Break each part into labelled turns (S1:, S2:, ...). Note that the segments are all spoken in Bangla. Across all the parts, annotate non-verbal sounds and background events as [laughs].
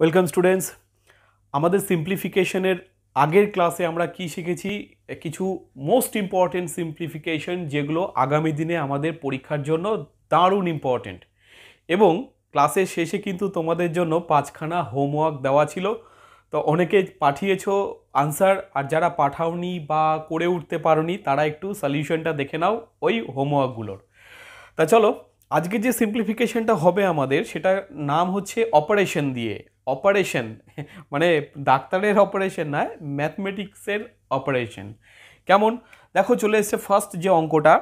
S1: ওয়েলকাম স্টুডেন্টস আমাদের সিম্পলিফিকেশনের আগের ক্লাসে আমরা কি শিখেছি কিছু মোস্ট ইম্পর্টেন্ট সিম্পলিফিকেশন যেগুলো আগামী দিনে আমাদের পরীক্ষার জন্য দারুণ ইম্পর্টেন্ট এবং ক্লাসের শেষে কিন্তু তোমাদের জন্য পাঁচখানা হোমওয়ার্ক দেওয়া ছিল তো অনেকে পাঠিয়েছো আনসার আর যারা পাঠাওনি বা করে উঠতে পারোনি তারা একটু সলিউশনটা দেখে নাও ওই হোমওয়ার্কগুলোর তা চলো আজকে যে সিম্পলিফিকেশনটা হবে আমাদের সেটার নাম হচ্ছে অপারেশন দিয়ে অপারেশন [laughs] মানে ডাক্তারের অপারেশন নয় ম্যাথমেটিক্সের অপারেশন কেমন দেখো চলে এসছে ফার্স্ট যে অঙ্কটা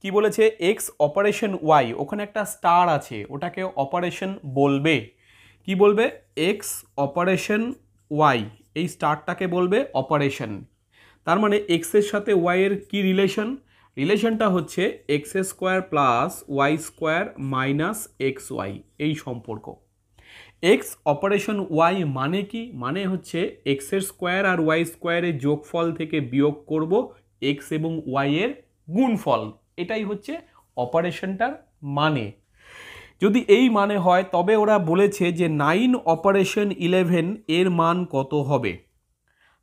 S1: কি বলেছে এক্স অপারেশন ওয়াই ওখানে একটা স্টার আছে ওটাকে অপারেশন বলবে কি বলবে এক্স অপারেশন ওয়াই এই স্টারটাকে বলবে অপারেশন তার মানে এক্সের সাথে ওয়াইয়ের কি রিলেশন রিলেশনটা হচ্ছে x square plus y square minus x y এই সম্পর্ক এক্স অপারেশন ওয়াই মানে কি মানে হচ্ছে এক্সের স্কোয়ার আর ওয়াই স্কোয়ারের যোগফল থেকে বিয়োগ করব এক্স এবং ওয়াইয়ের গুণফল এটাই হচ্ছে অপারেশনটার মানে যদি এই মানে হয় তবে ওরা বলেছে যে নাইন অপারেশন ইলেভেন এর মান কত হবে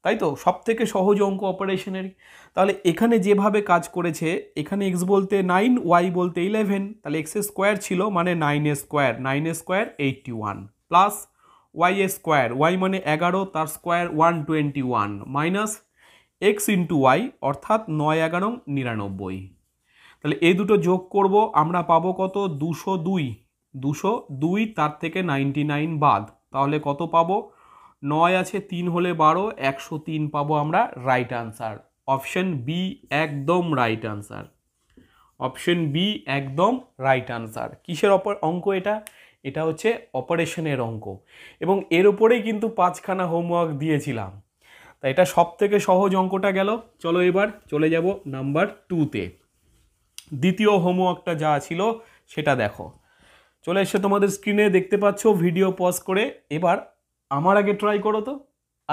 S1: তাই তো সব থেকে সহজ অঙ্ক অপারেশনের তাহলে এখানে যেভাবে কাজ করেছে এখানে এক্স বলতে নাইন ওয়াই বলতে ইলেভেন তাহলে এক্সের স্কোয়ার ছিল মানে নাইনের স্কোয়ার নাইনের square eighty one plus y এ স্কোয়ার ওয়াই মানে এগারো তার square one twenty one minus x into y অর্থাৎ নয় এগারো নিরানব্বই তাহলে এই দুটো যোগ করব আমরা পাবো কত দুশো দুই দুশো দুই তার থেকে নাইনটি নাইন বাদ তাহলে কত পাবো নয় আছে তিন হলে বারো একশো তিন পাবো আমরা রাইট আনসার অপশন বি একদম রাইট আনসার অপশন বি একদম রাইট আনসার কিসের অপর অঙ্ক এটা এটা হচ্ছে অপারেশনের অঙ্ক এবং এর উপরেই কিন্তু পাঁচখানা হোমওয়ার্ক দিয়েছিলাম তা এটা সব থেকে সহজ অঙ্কটা গেল চলো এবার চলে যাব নাম্বার টুতে দ্বিতীয় হোমওয়ার্কটা যা ছিল সেটা দেখো চলে এসে তোমাদের স্ক্রিনে দেখতে পাচ্ছ ভিডিও পজ করে এবার আমার আগে ট্রাই করো তো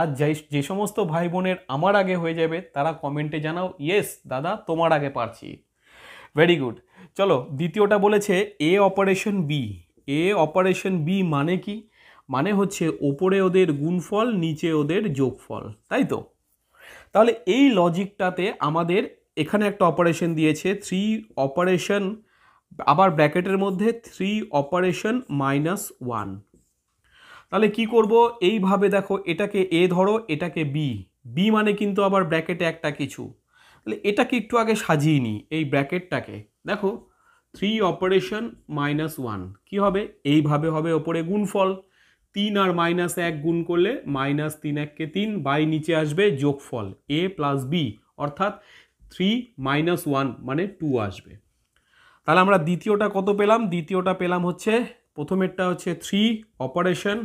S1: আর যাই যে সমস্ত ভাই বোনের আমার আগে হয়ে যাবে তারা কমেন্টে জানাও ইয়েস দাদা তোমার আগে পারছি ভেরি গুড চলো দ্বিতীয়টা বলেছে a operation b a operation b মানে কি মানে হচ্ছে ওপরে ওদের গুণফল নিচে ওদের যোগফল তাই তো তাহলে এই লজিকটাতে আমাদের এখানে একটা অপারেশন দিয়েছে থ্রি অপারেশন আবার ব্র্যাকেটের মধ্যে থ্রি অপারেশন মাইনাস ওয়ান তাহলে কি করব এইভাবে দেখো এটাকে এ ধরো এটাকে বি বি মানে কিন্তু আবার ব্র্যাকেটে একটা কিছু তাহলে এটাকে একটু আগে সাজিয়ে নিই এই ব্র্যাকেটটাকে দেখো থ্রি অপারেশন মাইনাস ওয়ান কী হবে এইভাবে হবে ওপরে গুণফল তিন আর মাইনাস এক গুণ করলে মাইনাস তিন এককে তিন বাই নিচে আসবে যোগফল এ প্লাস বি অর্থাৎ থ্রি মাইনাস ওয়ান মানে টু আসবে তাহলে আমরা দ্বিতীয়টা কত পেলাম দ্বিতীয়টা পেলাম হচ্ছে প্রথমেরটা হচ্ছে থ্রি অপারেশন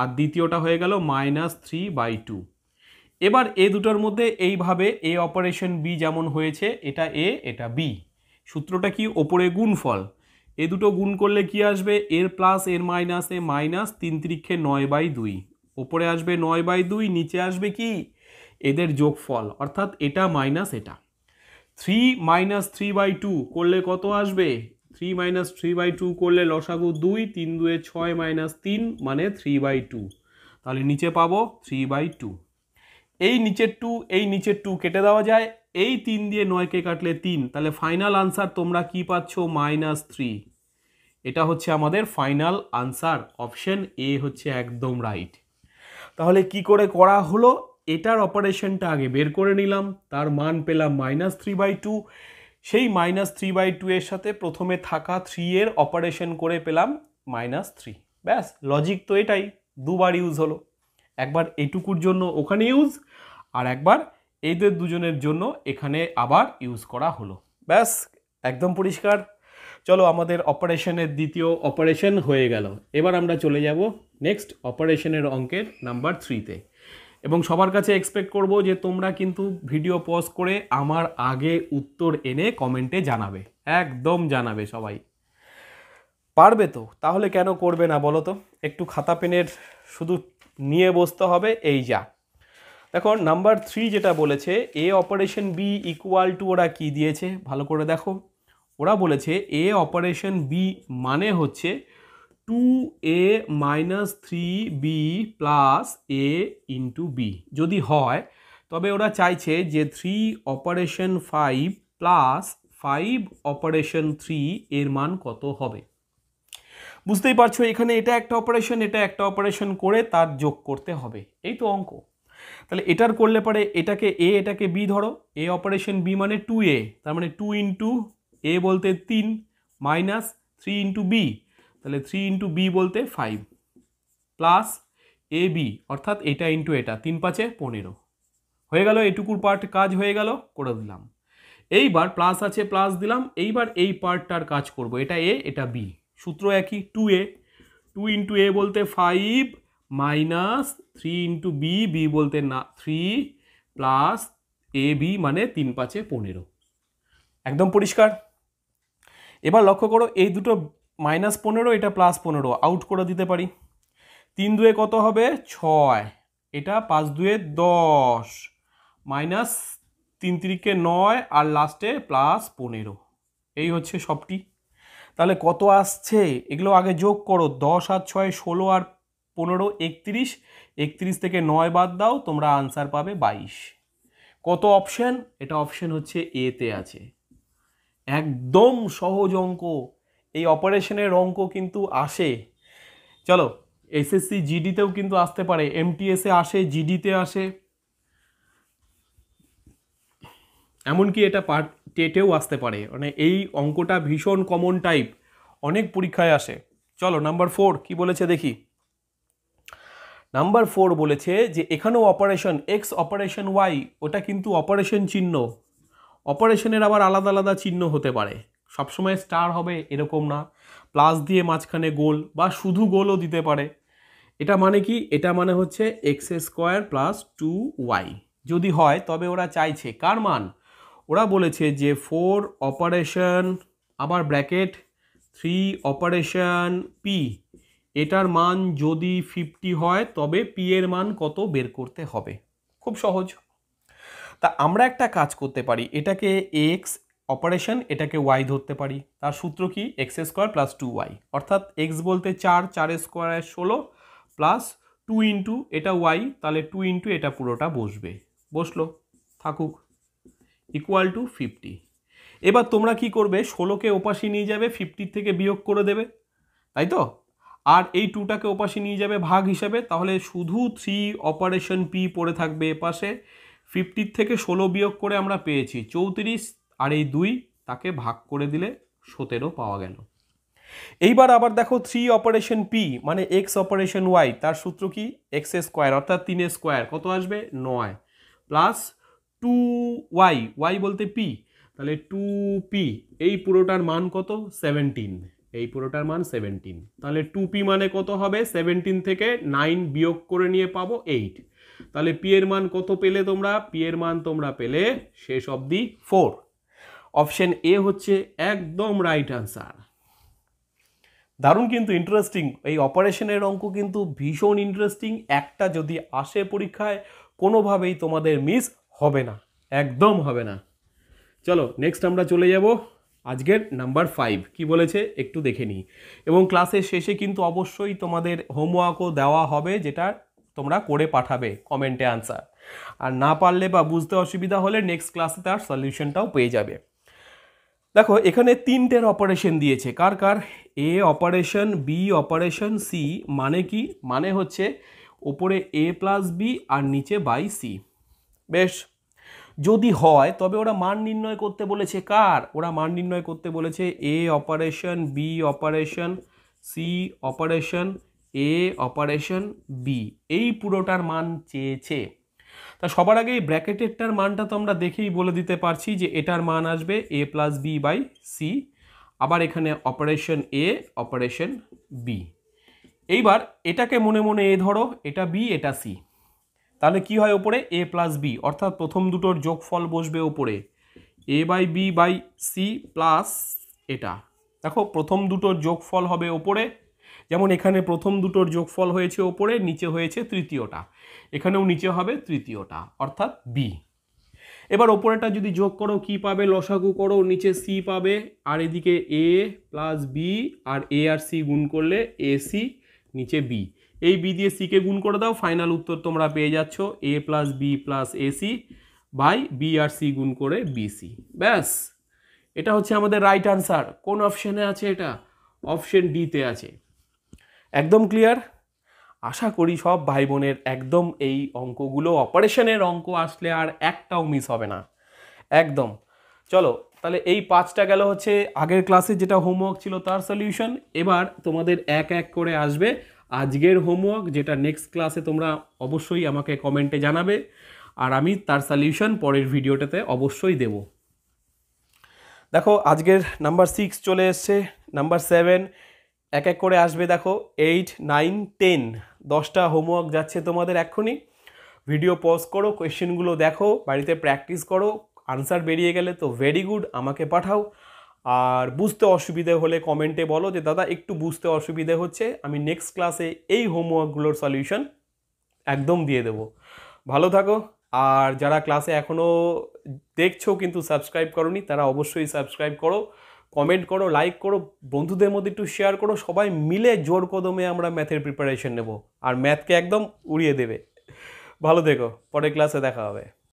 S1: আর দ্বিতীয়টা হয়ে গেল মাইনাস থ্রি বাই টু এবার এ দুটোর মধ্যে এইভাবে এ অপারেশন বি যেমন হয়েছে এটা এ এটা বি সূত্রটা কি ওপরে গুণফল এ দুটো গুণ করলে কি আসবে এর প্লাস এর মাইনাস এ মাইনাস তিন তিরিক্ষে নয় বাই দুই ওপরে আসবে নয় বাই দুই নিচে আসবে কি এদের যোগফল অর্থাৎ এটা মাইনাস এটা three minus three by two করলে কত আসবে three minus three by two করলে লসাগু দুই তিন দুয়ে ছয় মাইনাস তিন মানে থ্রি বাই টু তাহলে নিচে পাবো থ্রি বাই টু এই নিচের টু এই নিচের টু কেটে দেওয়া যায় এই তিন দিয়ে নয়কে কাটলে তিন তাহলে ফাইনাল আনসার তোমরা কি পাচ্ছ মাইনাস থ্রি এটা হচ্ছে আমাদের ফাইনাল আনসার অপশন এ হচ্ছে একদম রাইট তাহলে কি করে করা হলো এটার অপারেশনটা আগে বের করে নিলাম তার মান পেলাম মাইনাস থ্রি বাই টু সেই মাইনাস থ্রি বাই টু এর সাথে প্রথমে থাকা থ্রি এর অপারেশন করে পেলাম মাইনাস থ্রি ব্যাস লজিক তো এটাই দুবার ইউজ হলো একবার এটুকুর জন্য ওখানে ইউজ আর একবার এদের দুজনের জন্য এখানে আবার ইউজ করা হলো ব্যাস একদম পরিষ্কার চলো আমাদের অপারেশনের দ্বিতীয় অপারেশন হয়ে গেল এবার আমরা চলে যাব নেক্সট অপারেশনের অঙ্কের নাম্বার থ্রিতে এবং সবার কাছে এক্সপেক্ট করব যে তোমরা কিন্তু ভিডিও পজ করে আমার আগে উত্তর এনে কমেন্টে জানাবে একদম জানাবে সবাই পারবে তো তাহলে কেন করবে না বলো তো একটু খাতা পেনের শুধু নিয়ে বসতে হবে এই যা দেখো নাম্বার থ্রি যেটা বলেছে a operation b equal to ওরা কী দিয়েছে ভালো করে দেখো ওরা বলেছে এ অপারেশন বি মানে হচ্ছে two a minus three b plus a into b যদি হয় তবে ওরা চাইছে যে three operation five plus five operation three এর মান কত হবে বুঝতেই পারছো এখানে এটা একটা অপারেশন এটা একটা অপারেশন করে তার যোগ করতে হবে এই তো অঙ্ক তাহলে এটার করলে পরে এটাকে এ এটাকে বি ধরো এ অপারেশন বি মানে টু এ তার মানে টু ইন্টু এ বলতে তিন মাইনাস থ্রি ইন্টু বি তাহলে থ্রি ইন্টু বি বলতে ফাইভ প্লাস এ বি অর্থাৎ এটা ইন্টু এটা তিন পাঁচে পনেরো হয়ে গেল এটুকুর পার্ট কাজ হয়ে গেল করে দিলাম এইবার প্লাস আছে প্লাস দিলাম এইবার এই পার্টটার কাজ করব এটা এ এটা বি সূত্র একই two a two into a বলতে five minus three into b b বলতে না থ্রি প্লাস এ বি মানে তিন পাঁচে পনেরো একদম পরিষ্কার এবার লক্ষ্য করো এই দুটো মাইনাস পনেরো এটা প্লাস পনেরো আউট করে দিতে পারি তিন দুয়ে কত হবে ছয় এটা পাঁচ দুয়ে দশ মাইনাস তিন তিরিকে নয় আর লাস্টে প্লাস পনেরো এই হচ্ছে সবটি তাহলে কত আসছে এগুলো আগে যোগ করো দশ আর ছয় ষোলো আর পনেরো একত্রিশ একত্রিশ থেকে নয় বাদ দাও তোমরা আনসার পাবে বাইশ কত অপশান এটা অপশান হচ্ছে এতে আছে একদম সহজ অঙ্ক এই অপারেশনের অঙ্ক কিন্তু আসে চলো এসএসসি জিডিতেও কিন্তু আসতে পারে এমটিএসে আসে জিডিতে আসে এমনকি এটা পার্ট টেটেও আসতে পারে মানে এই অঙ্কটা ভীষণ কমন টাইপ অনেক পরীক্ষায় আসে চলো নাম্বার ফোর কি বলেছে দেখি নাম্বার ফোর বলেছে যে এখানেও অপারেশন এক্স অপারেশন ওয়াই ওটা কিন্তু অপারেশন চিহ্ন অপারেশনের আবার আলাদা আলাদা চিহ্ন হতে পারে সবসময় স্টার হবে এরকম না প্লাস দিয়ে মাঝখানে গোল বা শুধু গোলও দিতে পারে এটা মানে কি এটা মানে হচ্ছে x square plus two y যদি হয় তবে ওরা চাইছে কার মান ওরা বলেছে যে ফোর অপারেশন আবার ব্র্যাকেট থ্রি অপারেশন পি এটার মান যদি ফিফটি হয় তবে পি এর মান কত বের করতে হবে খুব সহজ তা আমরা একটা কাজ করতে পারি এটাকে এক্স অপারেশন এটাকে ওয়াই ধরতে পারি তার সূত্র কি x square plus two y অর্থাৎ এক্স বলতে চার চার স্কোয়ারের ষোলো প্লাস টু ইন্টু এটা ওয়াই তাহলে টু ইন্টু এটা পুরোটা বসবে বসলো থাকুক ইকুয়াল টু ফিফটি এবার তোমরা কি করবে ষোলোকে ওপাশে নিয়ে যাবে ফিফটির থেকে বিয়োগ করে দেবে তাই তো আর এই টুটাকে ওপাশে নিয়ে যাবে ভাগ হিসাবে তাহলে শুধু থ্রি অপারেশন পি পড়ে থাকবে এপাশে ফিফটির থেকে ষোলো বিয়োগ করে আমরা পেয়েছি চৌত্রিশ আর এই দুই তাকে ভাগ করে দিলে সতেরো পাওয়া গেল এইবার আবার দেখো থ্রি অপারেশন পি মানে এক্স অপারেশন ওয়াই তার সূত্র কি এক্স স্কোয়ার অর্থাৎ তিন স্কোয়ার কত আসবে নয় প্লাস টু ওয়াই ওয়াই বলতে পি তাহলে টু পি এই পুরোটার মান কত সেভেন্টিন এই পুরোটার মান সেভেন্টিন তাহলে টু পি মানে কত হবে সেভেন্টিন থেকে নাইন বিয়োগ করে নিয়ে পাবো এইট তাহলে পি এর মান কত পেলে তোমরা পি এর মান তোমরা পেলে শেষ অবধি ফোর অপশান এ হচ্ছে একদম রাইট আনসার দারুণ কিন্তু ইন্টারেস্টিং এই অপারেশনের অঙ্ক কিন্তু ভীষণ ইন্টারেস্টিং একটা যদি আসে পরীক্ষায় কোনোভাবেই তোমাদের মিস হবে না একদম হবে না চলো নেক্সট আমরা চলে যাব আজকের নাম্বার ফাইভ কি বলেছে একটু দেখে নিই এবং ক্লাসের শেষে কিন্তু অবশ্যই তোমাদের হোমওয়ার্কও দেওয়া হবে যেটা তোমরা করে পাঠাবে কমেন্টে আনসার আর না পারলে বা বুঝতে অসুবিধা হলে নেক্সট ক্লাসে তার সলিউশনটাও পেয়ে যাবে দেখো এখানে তিনটের অপারেশন দিয়েছে কার কার a operation b operation c মানে কি মানে হচ্ছে ওপরে এ প্লাস বি আর নিচে বাই সি বেশ যদি হয় তবে ওরা মান নির্ণয় করতে বলেছে কার ওরা মান নির্ণয় করতে বলেছে a operation b operation c operation a operation b এই পুরোটার মান চেয়েছে তা সবার আগে এই ব্র্যাকেটেরটার মানটা তো আমরা দেখেই বলে দিতে পারছি যে এটার মান আসবে A plus B by C আবার এখানে অপারেশন এ অপারেশন বি এইবার এটাকে মনে মনে এ ধরো এটা বি এটা সি তাহলে কি হয় ওপরে এ প্লাস বি অর্থাৎ প্রথম দুটোর যোগফল বসবে ওপরে A by B by C plus এটা দেখো প্রথম দুটোর যোগফল হবে ওপরে যেমন এখানে প্রথম দুটোর যোগফল হয়েছে ওপরে নিচে হয়েছে তৃতীয়টা এখানেও নিচে হবে তৃতীয়টা অর্থাৎ বি এবার ওপরেটা যদি যোগ করো কি পাবে লসাগু করো নিচে সি পাবে আর এদিকে এ প্লাস বি আর এ আর সি গুণ করলে এ সি নিচে বি এই বি দিয়ে সিকে গুণ করে দাও ফাইনাল উত্তর তোমরা পেয়ে যাচ্ছ A plus B plus AC by B আর সি গুণ করে বিসি ব্যাস এটা হচ্ছে আমাদের রাইট আনসার কোন অপশানে আছে এটা অপশান ডিতে আছে একদম ক্লিয়ার আশা করি সব ভাই বোনের একদম এই অঙ্কগুলো অপারেশনের অঙ্ক আসলে আর একটাও মিস হবে না একদম চলো তাহলে এই পাঁচটা গেল হচ্ছে আগের ক্লাসে যেটা হোমওয়ার্ক ছিল তার সলিউশন এবার তোমাদের এক এক করে আসবে আজকের হোমওয়ার্ক যেটা নেক্সট ক্লাসে তোমরা অবশ্যই আমাকে কমেন্টে জানাবে আর আমি তার সলিউশন পরের ভিডিওটাতে অবশ্যই দেব দেখো আজকের নাম্বার সিক্স চলে এসছে নাম্বার সেভেন এক এক করে আসবে দেখো এইট নাইন টেন দশটা হোমওয়ার্ক যাচ্ছে তোমাদের এক্ষুনি ভিডিও পজ করো কোয়েশ্চেনগুলো দেখো বাড়িতে প্র্যাকটিস করো আনসার বেরিয়ে গেলে তো ভেরি গুড আমাকে পাঠাও আর বুঝতে অসুবিধে হলে কমেন্টে বলো যে দাদা একটু বুঝতে অসুবিধে হচ্ছে আমি নেক্সট ক্লাসে এই হোমওয়ার্কগুলোর সলিউশন একদম দিয়ে দেবো ভালো থাকো আর যারা ক্লাসে এখনও দেখছো কিন্তু সাবস্ক্রাইব করনি তারা অবশ্যই সাবস্ক্রাইব করো কমেন্ট করো লাইক করো বন্ধুদের মধ্যে একটু শেয়ার করো সবাই মিলে জোর কদমে আমরা ম্যাথের প্রিপারেশন নেব আর ম্যাথকে একদম উড়িয়ে দেবে ভালো দেখো পরের ক্লাসে দেখা হবে